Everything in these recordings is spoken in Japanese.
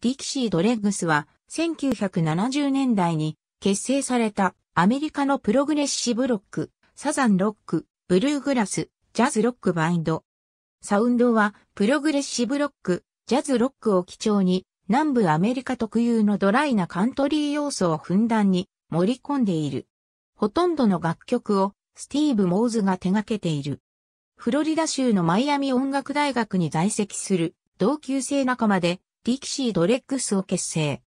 ディキシー・ドレッグスは1970年代に結成されたアメリカのプログレッシブロック、サザンロック、ブルーグラス、ジャズロックバインド。サウンドはプログレッシブロック、ジャズロックを基調に南部アメリカ特有のドライなカントリー要素をふんだんに盛り込んでいる。ほとんどの楽曲をスティーブ・モーズが手掛けている。フロリダ州のマイアミ音楽大学に在籍する同級生仲間でディキシードレックスを結成。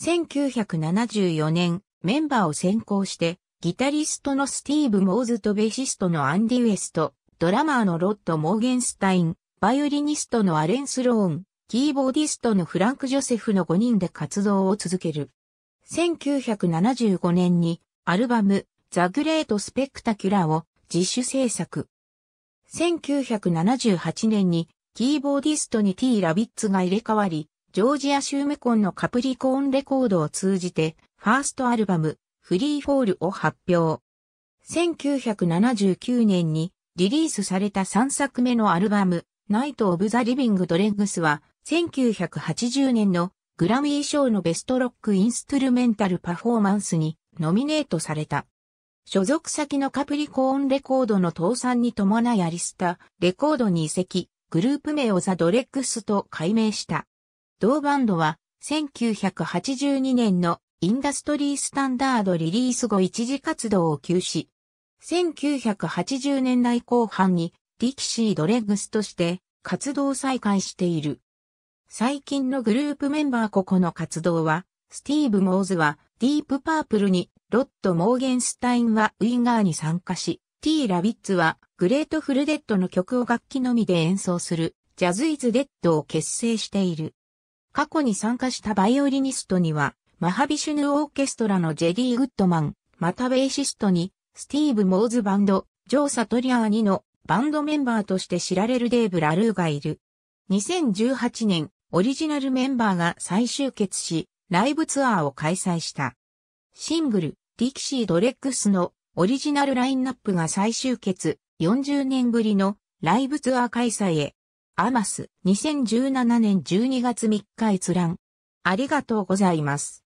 1974年、メンバーを先行して、ギタリストのスティーブ・モーズとベーシストのアンディ・ウエスト、ドラマーのロッド・モーゲンスタイン、バイオリニストのアレンス・ローン、キーボーディストのフランク・ジョセフの5人で活動を続ける。1975年にアルバムザ・グレート・スペクタキュラを自主制作。1978年にキーボーディストに T ラビッツが入れ替わり、ジョージア州メコンのカプリコーンレコードを通じて、ファーストアルバム、フリーフォールを発表。1979年にリリースされた3作目のアルバム、ナイト・オブ・ザ・リビング・ドレッグスは、1980年のグラミー賞のベストロック・インストゥルメンタル・パフォーマンスにノミネートされた。所属先のカプリコーンレコードの倒産に伴いアリスタ、レコードに移籍、グループ名をザ・ドレックスと改名した。同バンドは1982年のインダストリースタンダードリリース後一時活動を休止。1980年代後半にディキシー・ドレッグスとして活動再開している。最近のグループメンバー個々の活動は、スティーブ・モーズはディープ・パープルに、ロッド・モーゲンスタインはウィンガーに参加し、T. ラビッツは、グレートフルデッドの曲を楽器のみで演奏する、ジャズイズデッドを結成している。過去に参加したバイオリニストには、マハビシュヌオーケストラのジェリー・グッドマン、またベーシストに、スティーブ・モーズバンド、ジョー・サトリアーニのバンドメンバーとして知られるデーブ・ラルーがいる。2018年、オリジナルメンバーが再集結し、ライブツアーを開催した。シングル、ディキシー・ドレックスのオリジナルラインナップが再集結、40年ぶりのライブツアー開催へ。アマス、2017年12月3日閲覧。ありがとうございます。